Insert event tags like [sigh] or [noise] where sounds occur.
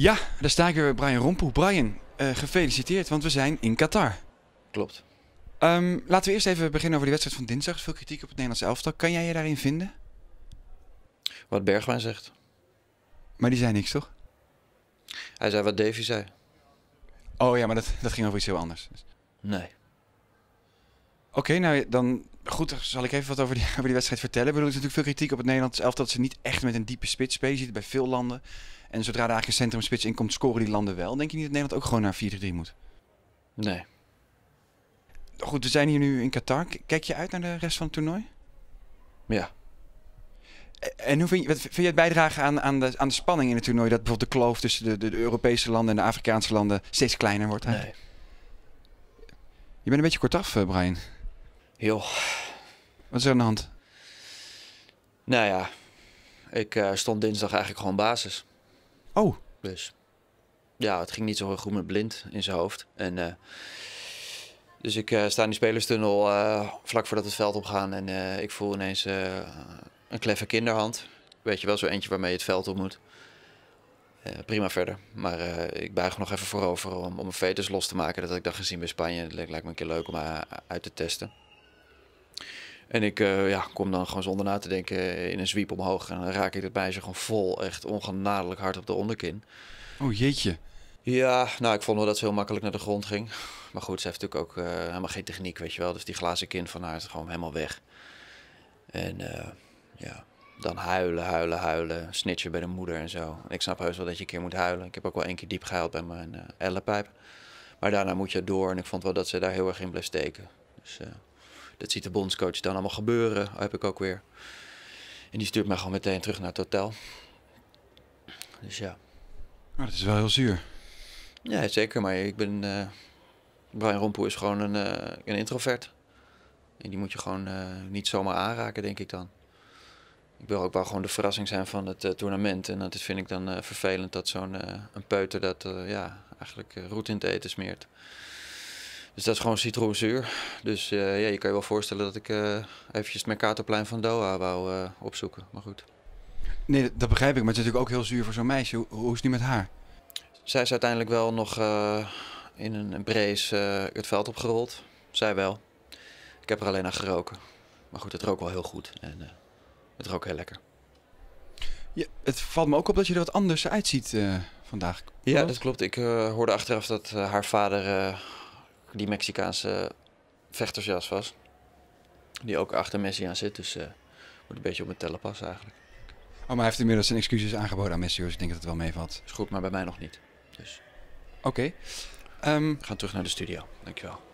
Ja, daar sta ik weer bij Brian Rompoe. Brian, eh, gefeliciteerd, want we zijn in Qatar. Klopt. Ehm, laten we eerst even beginnen over die wedstrijd van dinsdag. Veel kritiek op het Nederlands elftal. Kan jij je daarin vinden? Wat Bergwijn zegt. Maar die zei niks, toch? Hij zei wat Davy zei. Oh ja, maar dat, dat ging over iets heel anders. Nee. Oké, nou dan goed, zal ik even wat over die, [laughs] over die wedstrijd vertellen. Ik bedoel, natuurlijk veel kritiek op het Nederlands elftal dat ze niet echt met een diepe spits spelen. Je ziet bij veel landen. En zodra daar een centrumspits in komt, scoren die landen wel. Denk je niet dat Nederland ook gewoon naar 4-3 moet? Nee. Goed, we zijn hier nu in Qatar. Kijk je uit naar de rest van het toernooi? Ja. Eh, en hoe vind je, wat vind je het bijdragen aan, aan, de, aan de spanning in het toernooi? Dat bijvoorbeeld de kloof tussen de, de, de Europese landen en de Afrikaanse landen steeds kleiner wordt? Nee. Je bent een beetje kortaf, eh, Brian. Heel. Wat is er aan de hand? Nou ja, ik eh, stond dinsdag eigenlijk gewoon basis. Oh. Dus ja, het ging niet zo goed met Blind in zijn hoofd. En, eh, dus ik eh, sta in die spelerstunnel vlak voordat het veld opgaan. En ik voel ineens een kleffe kinderhand. Weet je wel, zo eentje waarmee je het veld op moet. prima verder. Maar ik buig nog even voorover om, om mijn vetus los te maken. Dat had ik dan gezien bij Spanje. Dat lijkt me een keer leuk om uit te testen. En ik eh, ja, kom dan gewoon zonder na te denken in een zwiep omhoog. En dan raak ik het meisje gewoon vol, echt ongenadelijk hard op de onderkin. Oh jeetje. Ja, nou, ik vond wel dat ze heel makkelijk naar de grond ging. Maar goed, ze heeft natuurlijk ook eh, helemaal geen techniek, weet je wel. Dus die glazen kind van haar is gewoon helemaal weg. En eh, ja, dan huilen, huilen, huilen. Snitchen bij de moeder en zo. Ik snap heus wel dat je een keer moet huilen. Ik heb ook wel één keer diep gehuild bij mijn ellepijp. Maar daarna moet je door. En ik vond wel dat ze daar heel erg in bleef steken. Dus dat ziet de bondscoach dan allemaal gebeuren, heb ik ook weer. En die stuurt mij gewoon meteen terug naar het hotel. Dus ja. Maar het is wel heel zuur. Ja, zeker. Maar ik ben... Eh, Brian Rompoel is gewoon een, eh, een introvert. En die moet je gewoon eh, niet zomaar aanraken, denk ik dan. Ik wil ook wel gewoon de verrassing zijn van het toernament. En dat vind ik dan vervelend dat zo'n een peuter dat ja, eigenlijk roet in het eten smeert. Dus dat is gewoon citroenzuur. Dus eh, ja, je kan je wel voorstellen dat ik uh, eventjes het Mercatorplein van Doha wou eh, opzoeken. Maar goed. Nee, dat begrijp ik. Maar het is natuurlijk ook heel zuur voor zo'n meisje. Hoe, is het nu met haar? Zij is uiteindelijk wel nog in een brace het veld opgerold. Zij wel. Ik heb er alleen naar geroken. Maar goed, het rook wel heel goed. En het rook heel lekker. Ja, het valt me ook op dat je er wat anders uitziet vandaag. Ja, dat klopt. Ik hoorde achteraf dat haar vader die Mexicaanse vechtersjas was. Die ook achter Messi aan zit. Dus uh, moet een beetje op mijn tellen passen eigenlijk. Oh, maar hij heeft inmiddels zijn excuses aangeboden aan Messi, dus ik denk dat het wel meevalt. Is goed, maar bij mij nog niet. Dus. Oké. we ehm, gaan terug naar de studio. Dankjewel.